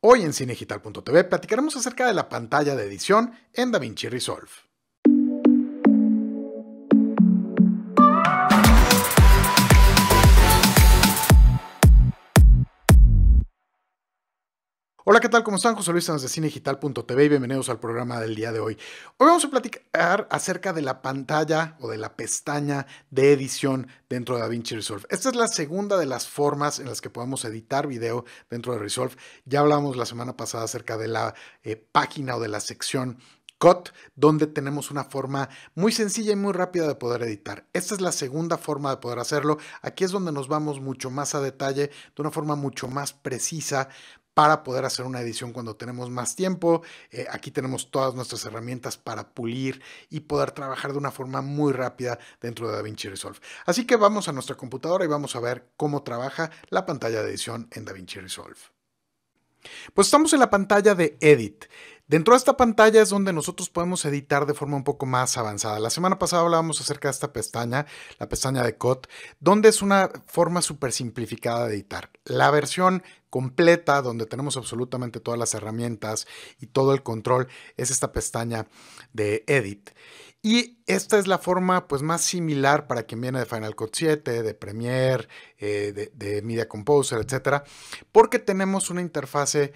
Hoy en cinegital.tv platicaremos acerca de la pantalla de edición en DaVinci Resolve. Hola, ¿qué tal? ¿Cómo están? José Luis de CineGital.tv y bienvenidos al programa del día de hoy. Hoy vamos a platicar acerca de la pantalla o de la pestaña de edición dentro de DaVinci Resolve. Esta es la segunda de las formas en las que podemos editar video dentro de Resolve. Ya hablamos la semana pasada acerca de la eh, página o de la sección Cut, donde tenemos una forma muy sencilla y muy rápida de poder editar. Esta es la segunda forma de poder hacerlo. Aquí es donde nos vamos mucho más a detalle, de una forma mucho más precisa, para poder hacer una edición cuando tenemos más tiempo. Eh, aquí tenemos todas nuestras herramientas para pulir y poder trabajar de una forma muy rápida dentro de DaVinci Resolve. Así que vamos a nuestra computadora y vamos a ver cómo trabaja la pantalla de edición en DaVinci Resolve. Pues estamos en la pantalla de Edit. Dentro de esta pantalla es donde nosotros podemos editar de forma un poco más avanzada. La semana pasada hablábamos acerca de esta pestaña, la pestaña de Cut. donde es una forma súper simplificada de editar. La versión completa, donde tenemos absolutamente todas las herramientas y todo el control, es esta pestaña de Edit. Y esta es la forma pues, más similar para quien viene de Final Cut 7, de Premiere, eh, de, Media Composer, etcétera, porque tenemos una interfase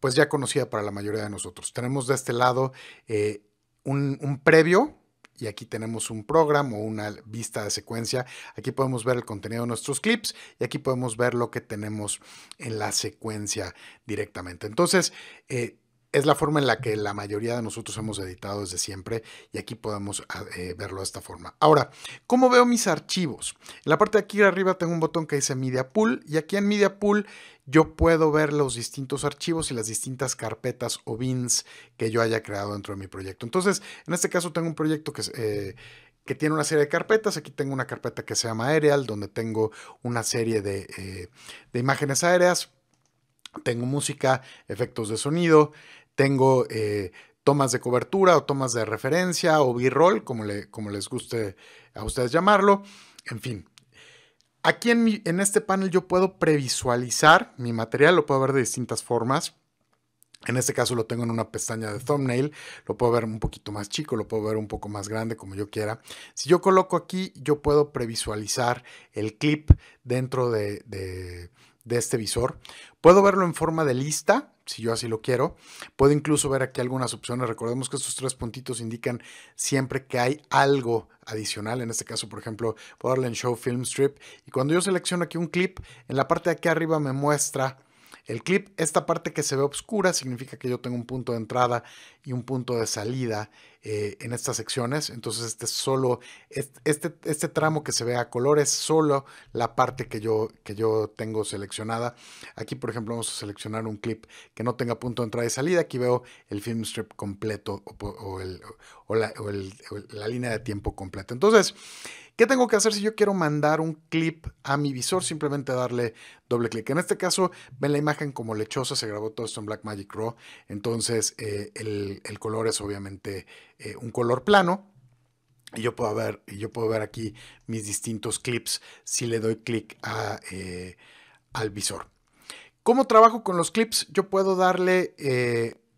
pues ya conocida para la mayoría de nosotros. Tenemos de este lado eh, un previo, y aquí tenemos un programa o una vista de secuencia. Aquí podemos ver el contenido de nuestros clips y aquí podemos ver lo que tenemos en la secuencia directamente. Entonces, eh, es la forma en la que la mayoría de nosotros hemos editado desde siempre y aquí podemos ah, eh, verlo de esta forma. Ahora, ¿cómo veo mis archivos? En la parte de aquí arriba tengo un botón que dice Media Pool y aquí en Media Pool yo puedo ver los distintos archivos y las distintas carpetas o bins que yo haya creado dentro de mi proyecto. Entonces, en este caso tengo un proyecto que eh, que tiene una serie de carpetas. Aquí tengo una carpeta que se llama Aerial, donde tengo una serie de, eh, de imágenes aéreas. Tengo música, efectos de sonido, tengo eh, tomas de cobertura o tomas de referencia o b-roll, como, como les guste a ustedes llamarlo. En fin, aquí en, este panel yo puedo previsualizar mi material, lo puedo ver de distintas formas. En este caso lo tengo en una pestaña de thumbnail, lo puedo ver un poquito más chico, lo puedo ver un poco más grande como yo quiera. Si yo coloco aquí, yo puedo previsualizar el clip dentro de este visor. Puedo verlo en forma de lista, si yo así lo quiero. Puedo incluso ver aquí algunas opciones. Recordemos que estos tres puntitos indican siempre que hay algo adicional. En este caso, por ejemplo, puedo en Show Film Strip. Y cuando yo selecciono aquí un clip, en la parte de aquí arriba me muestra el clip. Esta parte que se ve oscura significa que yo tengo un punto de entrada y un punto de salida eh, en estas secciones. Entonces este solo, este, este tramo que se ve a color es solo la parte que yo, que yo tengo seleccionada. Aquí, por ejemplo, vamos a seleccionar un clip que no tenga punto de entrada y salida. Aquí veo el film strip completo o, la, la línea de tiempo completa. Entonces, ¿Qué tengo que hacer si yo quiero mandar un clip a mi visor? Simplemente darle doble clic. En este caso, ven la imagen como lechosa, se grabó todo esto en Blackmagic Raw, entonces eh, el, color es obviamente eh, un color plano. Y yo puedo ver, yo puedo ver aquí mis distintos clips si le doy clic eh, al visor. ¿Cómo trabajo con los clips? Yo puedo darle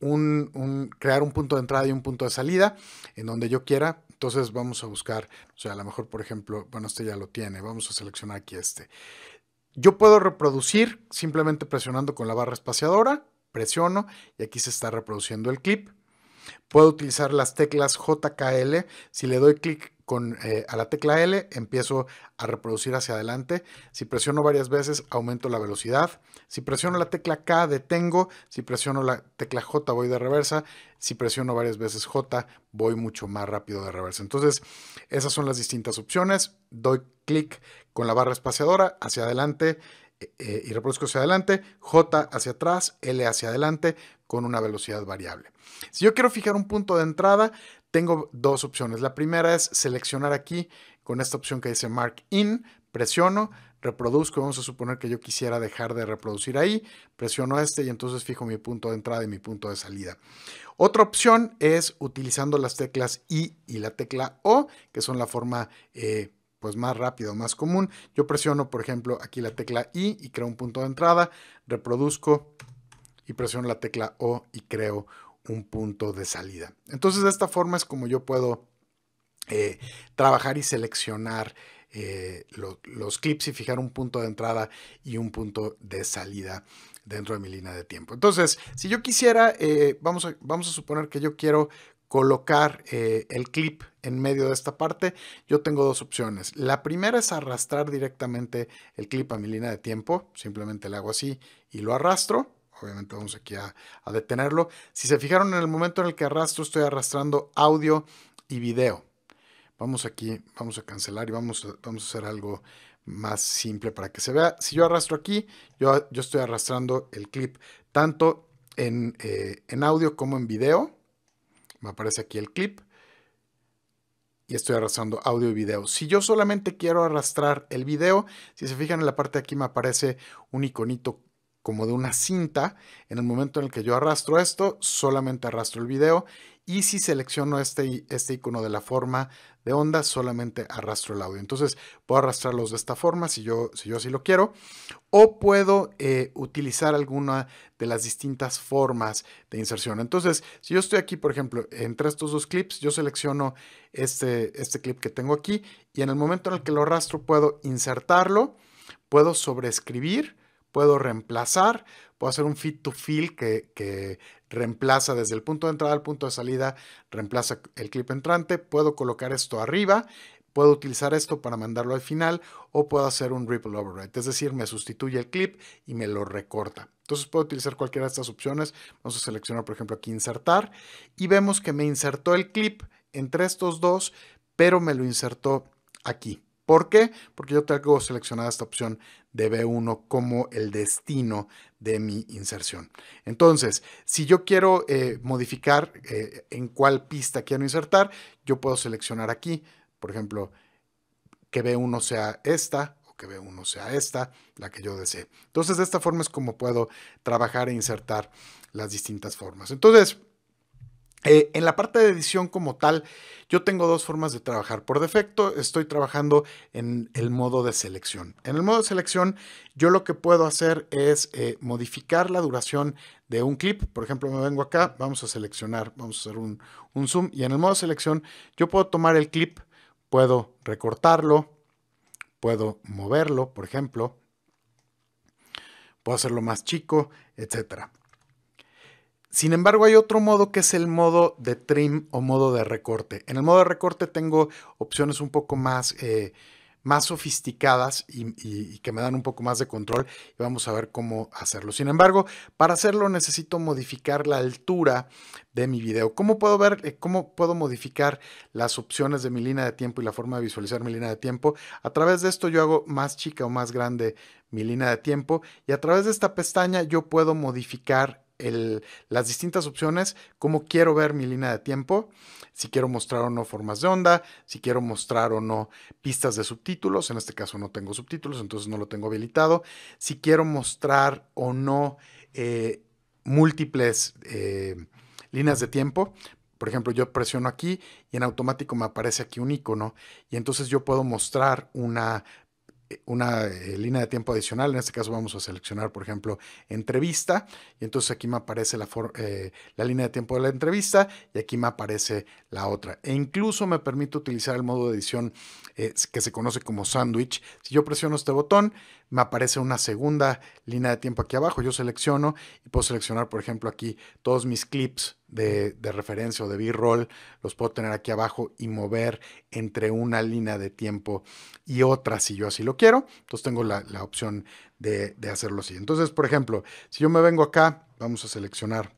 un, crear un punto de entrada y un punto de salida en donde yo quiera entonces vamos a buscar, o sea, a lo mejor, por ejemplo, bueno, este ya lo tiene, vamos a seleccionar aquí este. Yo puedo reproducir simplemente presionando con la barra espaciadora, presiono y aquí se está reproduciendo el clip. Puedo utilizar las teclas JKL, si le doy clic con eh, a la tecla L empiezo a reproducir hacia adelante. Si presiono varias veces, aumento la velocidad. Si presiono la tecla K, detengo. Si presiono la tecla J, voy de reversa. Si presiono varias veces J, voy mucho más rápido de reversa. Entonces, esas son las distintas opciones. Doy clic con la barra espaciadora hacia adelante eh, eh, y reproduzco hacia adelante, J hacia atrás, L hacia adelante con una velocidad variable. Si yo quiero fijar un punto de entrada, tengo dos opciones. La primera es seleccionar aquí con esta opción que dice Mark In, presiono, reproduzco, vamos a suponer que yo quisiera dejar de reproducir ahí, presiono este y entonces fijo mi punto de entrada y mi punto de salida. Otra opción es utilizando las teclas I y la tecla O, que son la forma eh, pues, más rápido, más común. Yo presiono, por ejemplo, aquí la tecla I y creo un punto de entrada, reproduzco y presiono la tecla O y creo un punto de salida. Entonces de esta forma es como yo puedo eh, trabajar y seleccionar eh, los clips y fijar un punto de entrada y un punto de salida dentro de mi línea de tiempo. Entonces, si yo quisiera, eh, vamos a suponer que yo quiero colocar eh, el clip en medio de esta parte, yo tengo dos opciones. La primera es arrastrar directamente el clip a mi línea de tiempo. Simplemente le hago así y lo arrastro. Obviamente vamos aquí a, detenerlo. Si se fijaron en el momento en el que arrastro, estoy arrastrando audio y video. Vamos aquí, vamos a cancelar y vamos, vamos a hacer algo más simple para que se vea. Si yo arrastro aquí, yo, yo estoy arrastrando el clip tanto en, eh, en audio como en video. Me aparece aquí el clip y estoy arrastrando audio y video. Si yo solamente quiero arrastrar el video, si se fijan en la parte de aquí me aparece un iconito como de una cinta. En el momento en el que yo arrastro esto, solamente arrastro el video. Y si selecciono este, este icono de la forma de onda, solamente arrastro el audio. Entonces puedo arrastrarlos de esta forma si yo, si yo así lo quiero. O puedo eh, utilizar alguna de las distintas formas de inserción. Entonces, si yo estoy aquí, por ejemplo, entre estos dos clips, yo selecciono este, este clip que tengo aquí y en el momento en el que lo arrastro puedo insertarlo, puedo sobreescribir puedo reemplazar, puedo hacer un fit to fill que, reemplaza desde el punto de entrada al punto de salida, reemplaza el clip entrante, puedo colocar esto arriba, puedo utilizar esto para mandarlo al final o puedo hacer un ripple override, es decir, me sustituye el clip y me lo recorta. Entonces puedo utilizar cualquiera de estas opciones, vamos a seleccionar por ejemplo aquí insertar y vemos que me insertó el clip entre estos dos, pero me lo insertó aquí. ¿Por qué? Porque yo tengo seleccionada esta opción de B1 como el destino de mi inserción. Entonces, si yo quiero eh, modificar eh, en cuál pista quiero insertar, yo puedo seleccionar aquí, por ejemplo, que B1 sea esta o que B1 sea esta, la que yo desee. Entonces, de esta forma es como puedo trabajar e insertar las distintas formas. Entonces, eh, en la parte de edición como tal, yo tengo dos formas de trabajar. Por defecto, estoy trabajando en el modo de selección. En el modo de selección, yo lo que puedo hacer es eh, modificar la duración de un clip. Por ejemplo, me vengo acá, vamos a seleccionar, vamos a hacer un, un zoom. Y en el modo de selección, yo puedo tomar el clip, puedo recortarlo, puedo moverlo, por ejemplo. Puedo hacerlo más chico, etcétera. Sin embargo, hay otro modo que es el modo de trim o modo de recorte. En el modo de recorte tengo opciones un poco más, eh, más sofisticadas y, que me dan un poco más de control. Y vamos a ver cómo hacerlo. Sin embargo, para hacerlo necesito modificar la altura de mi video. ¿Cómo puedo ver, eh, cómo puedo modificar las opciones de mi línea de tiempo y la forma de visualizar mi línea de tiempo? A través de esto yo hago más chica o más grande mi línea de tiempo y a través de esta pestaña yo puedo modificar las distintas opciones, cómo quiero ver mi línea de tiempo, si quiero mostrar o no formas de onda, si quiero mostrar o no pistas de subtítulos, en este caso no tengo subtítulos, entonces no lo tengo habilitado, si quiero mostrar o no eh, múltiples eh, líneas de tiempo. Por ejemplo, yo presiono aquí y en automático me aparece aquí un icono y entonces yo puedo mostrar una una eh, línea de tiempo adicional. En este caso vamos a seleccionar, por ejemplo, entrevista. Y entonces aquí me aparece la, eh, la, línea de tiempo de la entrevista y aquí me aparece la otra. E incluso me permite utilizar el modo de edición eh, que se conoce como sándwich. Si yo presiono este botón, me aparece una segunda línea de tiempo aquí abajo. Yo selecciono y puedo seleccionar, por ejemplo, aquí todos mis clips de, referencia o de B-roll. Los puedo tener aquí abajo y mover entre una línea de tiempo y otra si yo así lo quiero. Entonces tengo la, opción de, hacerlo así. Entonces, por ejemplo, si yo me vengo acá, vamos a seleccionar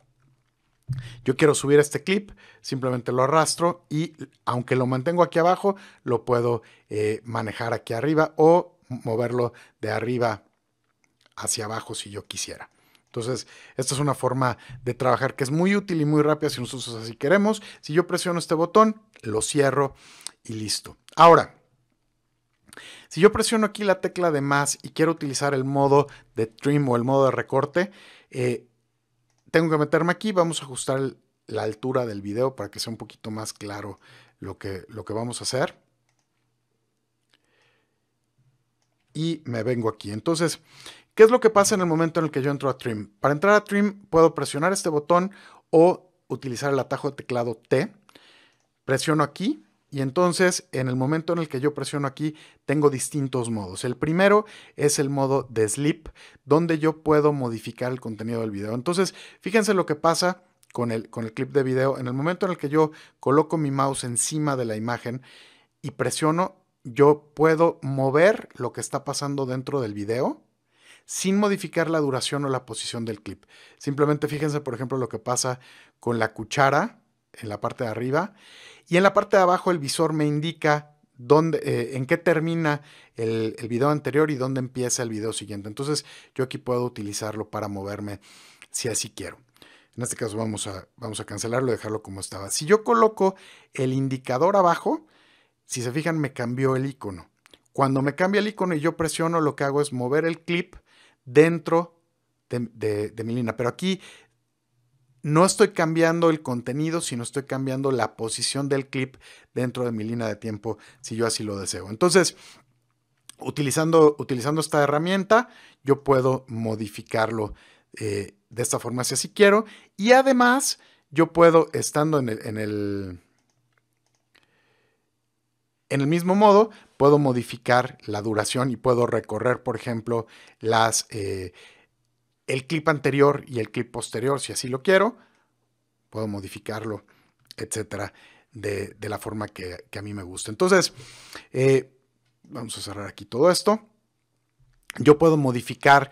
yo quiero subir este clip, simplemente lo arrastro y aunque lo mantengo aquí abajo, lo puedo eh, manejar aquí arriba o moverlo de arriba hacia abajo si yo quisiera. Entonces, esta es una forma de trabajar que es muy útil y muy rápida si nosotros así queremos. Si yo presiono este botón, lo cierro y listo. Ahora, si yo presiono aquí la tecla de más y quiero utilizar el modo de trim o el modo de recorte, eh, tengo que meterme aquí, vamos a ajustar la altura del video para que sea un poquito más claro lo que, lo que vamos a hacer. y me vengo aquí. Entonces, ¿qué es lo que pasa en el momento en el que yo entro a Trim? Para entrar a Trim puedo presionar este botón o utilizar el atajo de teclado T. Presiono aquí y entonces en el momento en el que yo presiono aquí tengo distintos modos. El primero es el modo de sleep donde yo puedo modificar el contenido del video. Entonces, fíjense lo que pasa con el, con el clip de video. En el momento en el que yo coloco mi mouse encima de la imagen y presiono, yo puedo mover lo que está pasando dentro del video sin modificar la duración o la posición del clip. Simplemente fíjense, por ejemplo, lo que pasa con la cuchara en la parte de arriba y en la parte de abajo el visor me indica dónde, eh, en qué termina el, video anterior y dónde empieza el video siguiente. Entonces yo aquí puedo utilizarlo para moverme si así quiero. En este caso vamos a, vamos a cancelarlo, dejarlo como estaba. Si yo coloco el indicador abajo, si se fijan, me cambió el icono. Cuando me cambia el icono y yo presiono, lo que hago es mover el clip dentro de, mi línea. Pero aquí no estoy cambiando el contenido, sino estoy cambiando la posición del clip dentro de mi línea de tiempo, si yo así lo deseo. Entonces, utilizando, utilizando esta herramienta, yo puedo modificarlo eh, de esta forma si así quiero. Y además, yo puedo, estando en el en el mismo modo, puedo modificar la duración y puedo recorrer, por ejemplo, las, eh, el clip anterior y el clip posterior, si así lo quiero. Puedo modificarlo, etcétera, de, la forma que, a mí me gusta. Entonces, eh, vamos a cerrar aquí todo esto. Yo puedo modificar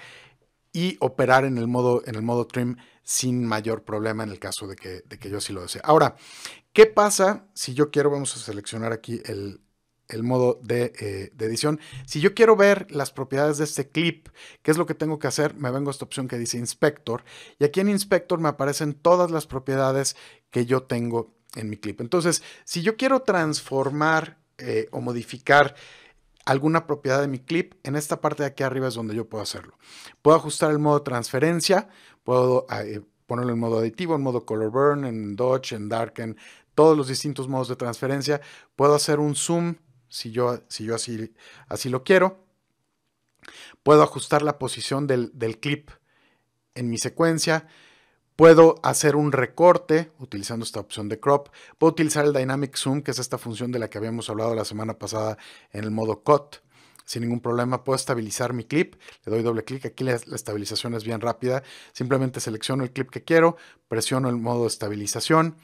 y operar en el modo, en el modo trim sin mayor problema en el caso de que, de que yo así lo desee. Ahora, ¿qué pasa si yo quiero, vamos a seleccionar aquí el, el modo eh, de, edición. Si yo quiero ver las propiedades de este clip, ¿qué es lo que tengo que hacer? Me vengo a esta opción que dice Inspector y aquí en Inspector me aparecen todas las propiedades que yo tengo en mi clip. Entonces, si yo quiero transformar eh, o modificar alguna propiedad de mi clip, en esta parte de aquí arriba es donde yo puedo hacerlo. Puedo ajustar el modo transferencia, puedo ah, eh, ponerlo en modo aditivo, en modo color burn, en dodge, en darken, todos los distintos modos de transferencia. Puedo hacer un zoom si yo, si yo así, así lo quiero. Puedo ajustar la posición del, clip en mi secuencia. Puedo hacer un recorte utilizando esta opción de crop. Puedo utilizar el Dynamic Zoom, que es esta función de la que habíamos hablado la semana pasada en el modo Cut. Sin ningún problema puedo estabilizar mi clip. Le doy doble clic. Aquí la, estabilización es bien rápida. Simplemente selecciono el clip que quiero, presiono el modo estabilización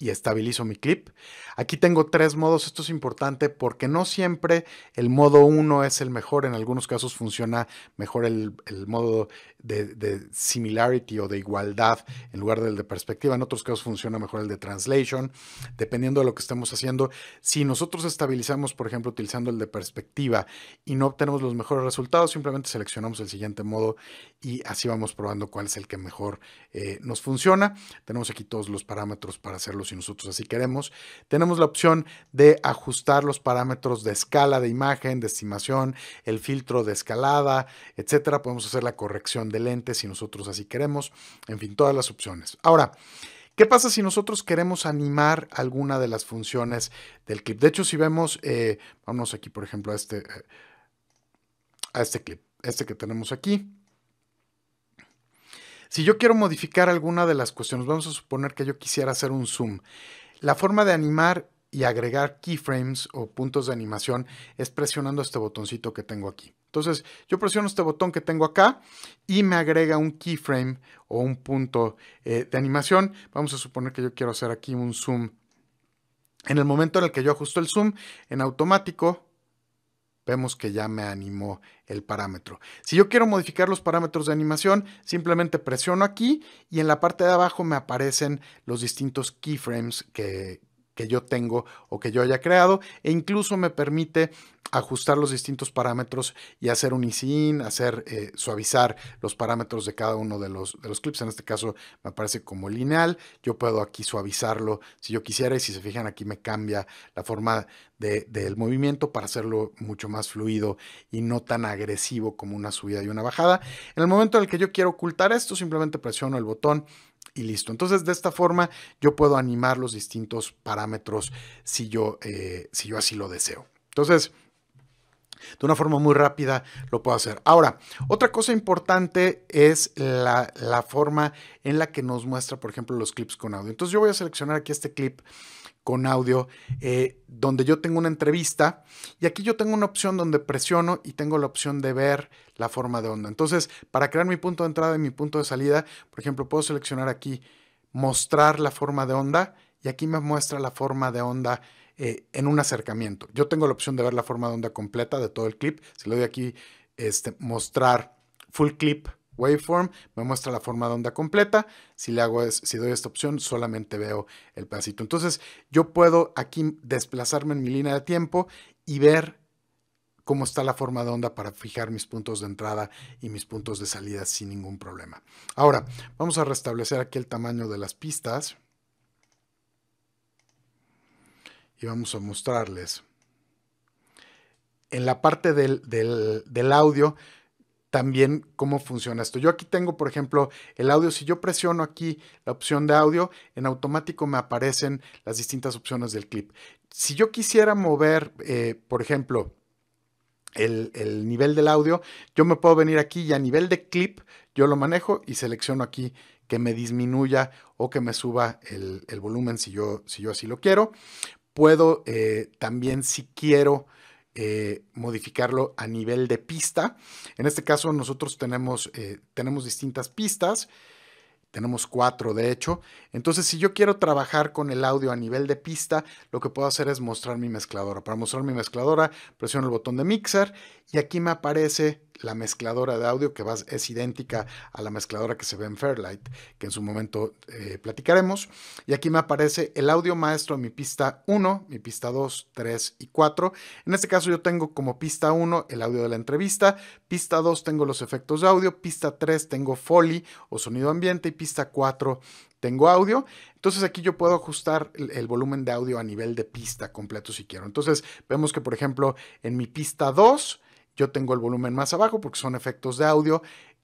y estabilizo mi clip. Aquí tengo tres modos, esto es importante porque no siempre el modo 1 es el mejor, en algunos casos funciona mejor el, modo de, similarity o de igualdad en lugar del de perspectiva, en otros casos funciona mejor el de translation, dependiendo de lo que estemos haciendo. Si nosotros estabilizamos, por ejemplo, utilizando el de perspectiva y no obtenemos los mejores resultados, simplemente seleccionamos el siguiente modo y así vamos probando cuál es el que mejor eh, nos funciona. Tenemos aquí todos los parámetros para hacerlo si nosotros así queremos, tenemos la opción de ajustar los parámetros de escala de imagen, de estimación, el filtro de escalada, etcétera. Podemos hacer la corrección de lente si nosotros así queremos, en fin, todas las opciones. Ahora, ¿Qué pasa si nosotros queremos animar alguna de las funciones del clip? De hecho, si vemos, eh, vámonos aquí, por ejemplo, a este, eh, a este clip, este que tenemos aquí. Si yo quiero modificar alguna de las cuestiones, vamos a suponer que yo quisiera hacer un zoom. La forma de animar y agregar keyframes o puntos de animación es presionando este botoncito que tengo aquí. Entonces yo presiono este botón que tengo acá y me agrega un keyframe o un punto eh, de animación. Vamos a suponer que yo quiero hacer aquí un zoom. En el momento en el que yo ajusto el zoom, en automático vemos que ya me animó el parámetro. Si yo quiero modificar los parámetros de animación, simplemente presiono aquí y en la parte de abajo me aparecen los distintos keyframes que, que yo tengo o que yo haya creado e incluso me permite ajustar los distintos parámetros y hacer un easing, hacer eh, suavizar los parámetros de cada uno de los, los clips. En este caso me aparece como lineal. Yo puedo aquí suavizarlo si yo quisiera y si se fijan aquí me cambia la forma del movimiento para hacerlo mucho más fluido y no tan agresivo como una subida y una bajada. En el momento en el que yo quiero ocultar esto, simplemente presiono el botón y listo. Entonces, de esta forma, yo puedo animar los distintos parámetros si yo, eh, si yo así lo deseo. Entonces, de una forma muy rápida lo puedo hacer. Ahora, otra cosa importante es la, forma en la que nos muestra, por ejemplo, los clips con audio. Entonces yo voy a seleccionar aquí este clip con audio, eh, donde yo tengo una entrevista y aquí yo tengo una opción donde presiono y tengo la opción de ver la forma de onda. Entonces, para crear mi punto de entrada y mi punto de salida, por ejemplo, puedo seleccionar aquí mostrar la forma de onda y aquí me muestra la forma de onda eh, en un acercamiento. Yo tengo la opción de ver la forma de onda completa de todo el clip. Si le doy aquí este, mostrar full clip waveform, me muestra la forma de onda completa. Si le hago si doy esta opción, solamente veo el pedacito. Entonces, yo puedo aquí desplazarme en mi línea de tiempo y ver cómo está la forma de onda para fijar mis puntos de entrada y mis puntos de salida sin ningún problema. Ahora, vamos a restablecer aquí el tamaño de las pistas. y vamos a mostrarles. En la parte del, audio, también cómo funciona esto. Yo aquí tengo, por ejemplo, el audio. Si yo presiono aquí la opción de audio, en automático me aparecen las distintas opciones del clip. Si yo quisiera mover, eh, por ejemplo, el, nivel del audio, yo me puedo venir aquí y a nivel de clip yo lo manejo y selecciono aquí que me disminuya o que me suba el, volumen si yo, si yo así lo quiero puedo eh, también, si quiero, eh, modificarlo a nivel de pista. En este caso nosotros tenemos eh, distintas pistas tenemos cuatro, de hecho. Entonces, si yo quiero trabajar con el audio a nivel de pista, lo que puedo hacer es mostrar mi mezcladora. Para mostrar mi mezcladora, presiono el botón de mixer y aquí me aparece la mezcladora de audio que es idéntica a la mezcladora que se ve en Fairlight, que en su momento eh, platicaremos. Y aquí me aparece el audio maestro de mi pista 1, mi pista 2, 3 y 4. En este caso yo tengo como pista 1 el audio de la entrevista, pista 2 tengo los efectos de audio, pista 3 tengo Foley o sonido ambiente y pista 4 tengo audio. Entonces aquí yo puedo ajustar el, volumen de audio a nivel de pista completo si quiero. Entonces vemos que por ejemplo en mi pista 2 yo tengo el volumen más abajo porque son efectos de audio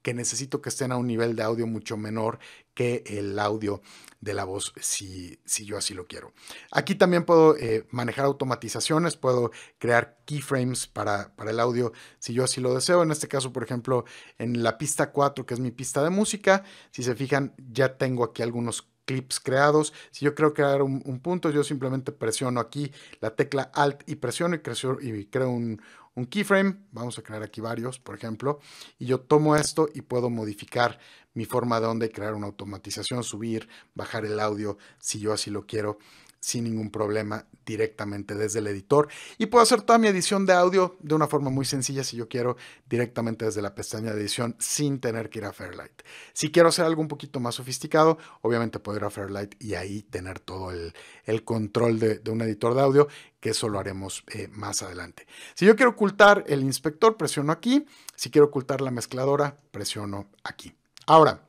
que necesito que estén a un nivel de audio mucho menor que el audio de la voz si, si yo así lo quiero. Aquí también puedo eh, manejar automatizaciones, puedo crear keyframes para, para el audio si yo así lo deseo. En este caso, por ejemplo, en la pista 4, que es mi pista de música, si se fijan, ya tengo aquí algunos clips creados. Si yo quiero crear un, punto, yo simplemente presiono aquí la tecla Alt y presiono y, y creo un, un keyframe, vamos a crear aquí varios, por ejemplo, y yo tomo esto y puedo modificar mi forma de onda crear una automatización, subir, bajar el audio, si yo así lo quiero sin ningún problema directamente desde el editor. Y puedo hacer toda mi edición de audio de una forma muy sencilla si yo quiero directamente desde la pestaña de edición sin tener que ir a Fairlight. Si quiero hacer algo un poquito más sofisticado, obviamente puedo ir a Fairlight y ahí tener todo el, el control de, un editor de audio que eso lo haremos eh, más adelante. Si yo quiero ocultar el inspector, presiono aquí. Si quiero ocultar la mezcladora, presiono aquí. Ahora,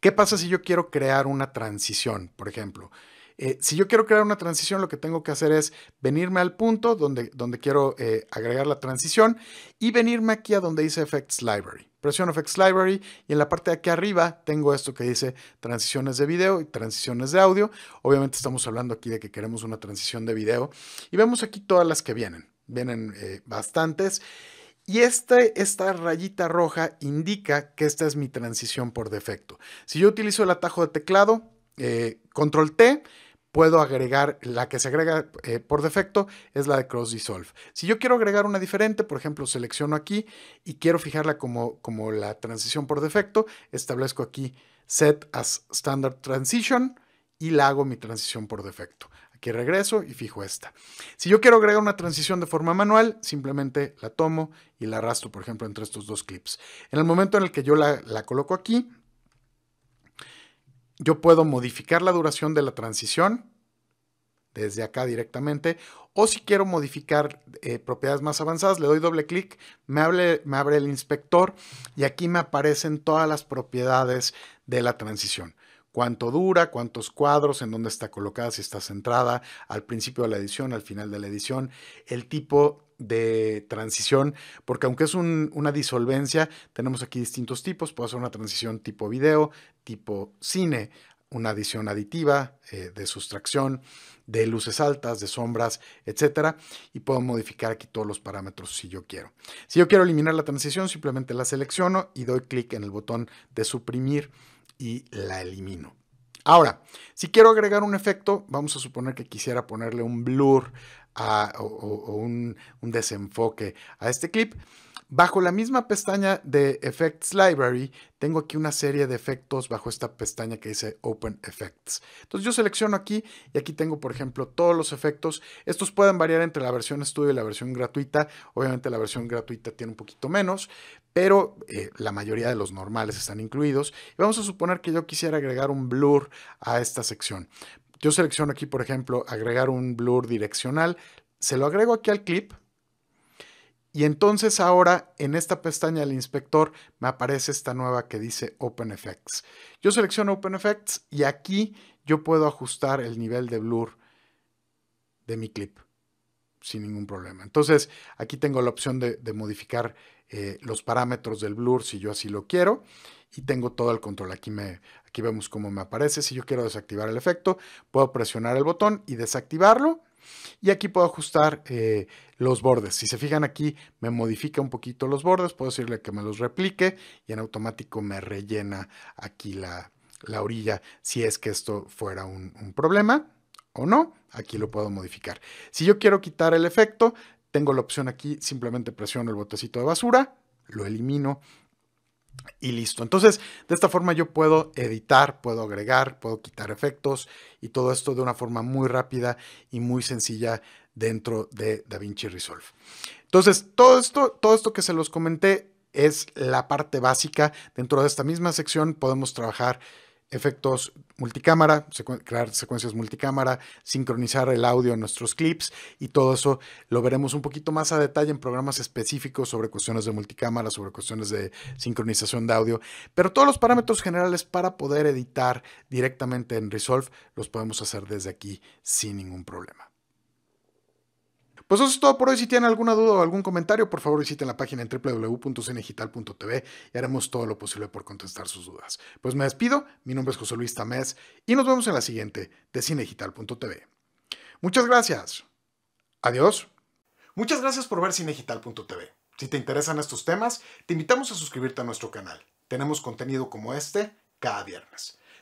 ¿qué pasa si yo quiero crear una transición? Por ejemplo, eh, si yo quiero crear una transición, lo que tengo que hacer es venirme al punto donde, donde quiero eh, agregar la transición y venirme aquí a donde dice Effects Library. Presiono Effects Library y en la parte de aquí arriba tengo esto que dice transiciones de video y transiciones de audio. Obviamente estamos hablando aquí de que queremos una transición de video y vemos aquí todas las que vienen. Vienen eh, bastantes. Y este, esta rayita roja indica que esta es mi transición por defecto. Si yo utilizo el atajo de teclado, control T, puedo agregar la que se agrega eh, por defecto, es la de Cross Dissolve. Si yo quiero agregar una diferente, por ejemplo, selecciono aquí y quiero fijarla como, la transición por defecto, establezco aquí Set as Standard Transition y la hago mi transición por defecto. Aquí regreso y fijo esta. Si yo quiero agregar una transición de forma manual, simplemente la tomo y la arrastro, por ejemplo, entre estos dos clips. En el momento en el que yo la coloco aquí, yo puedo modificar la duración de la transición desde acá directamente. O si quiero modificar eh, propiedades más avanzadas, le doy doble clic, me, me abre el inspector y aquí me aparecen todas las propiedades de la transición. Cuánto dura, cuántos cuadros, en dónde está colocada, si está centrada, al principio de la edición, al final de la edición, el tipo de transición, porque aunque es una disolvencia, tenemos aquí distintos tipos. Puedo hacer una transición tipo video, tipo cine, una adición aditiva, eh, de sustracción, de luces altas, de sombras, etcétera, Y puedo modificar aquí todos los parámetros si yo quiero. Si yo quiero eliminar la transición, simplemente la selecciono y doy clic en el botón de suprimir y la elimino. Ahora, si quiero agregar un efecto, vamos a suponer que quisiera ponerle un blur a, o, un, desenfoque a este clip. Bajo la misma pestaña de Effects Library, tengo aquí una serie de efectos bajo esta pestaña que dice Open Effects. Entonces yo selecciono aquí y aquí tengo, por ejemplo, todos los efectos. Estos pueden variar entre la versión estudio y la versión gratuita. Obviamente la versión gratuita tiene un poquito menos, pero eh, la mayoría de los normales están incluidos. vamos a suponer que yo quisiera agregar un blur a esta sección. Yo selecciono aquí, por ejemplo, agregar un blur direccional, se lo agrego aquí al clip y entonces ahora en esta pestaña del inspector me aparece esta nueva que dice Open Effects. Yo selecciono Open Effects y aquí yo puedo ajustar el nivel de blur de mi clip sin ningún problema. Entonces aquí tengo la opción de, modificar eh, los parámetros del blur si yo así lo quiero y tengo todo el control. Aquí, me, aquí vemos cómo me aparece. Si yo quiero desactivar el efecto, puedo presionar el botón y desactivarlo. Y aquí puedo ajustar eh, los bordes. Si se fijan aquí, me modifica un poquito los bordes. Puedo decirle que me los replique y en automático me rellena aquí la, la orilla si es que esto fuera un, un problema o no. Aquí lo puedo modificar. Si yo quiero quitar el efecto, tengo la opción aquí, simplemente presiono el botecito de basura, lo elimino y listo. Entonces, de esta forma yo puedo editar, puedo agregar, puedo quitar efectos y todo esto de una forma muy rápida y muy sencilla dentro de DaVinci Resolve. Entonces, todo esto, todo esto que se los comenté es la parte básica. Dentro de esta misma sección podemos trabajar efectos multicámara, crear secuencias multicámara, sincronizar el audio en nuestros clips y todo eso lo veremos un poquito más a detalle en programas específicos sobre cuestiones de multicámara, sobre cuestiones de sincronización de audio, pero todos los parámetros generales para poder editar directamente en Resolve los podemos hacer desde aquí sin ningún problema. Pues eso es todo por hoy. Si tienen alguna duda o algún comentario, por favor visiten la página en www.cinegital.tv y haremos todo lo posible por contestar sus dudas. Pues me despido, mi nombre es José Luis Tamés y nos vemos en la siguiente de cinegital.tv. Muchas gracias. Adiós. Muchas gracias por ver cinegital.tv. Si te interesan estos temas, te invitamos a suscribirte a nuestro canal. Tenemos contenido como este cada viernes.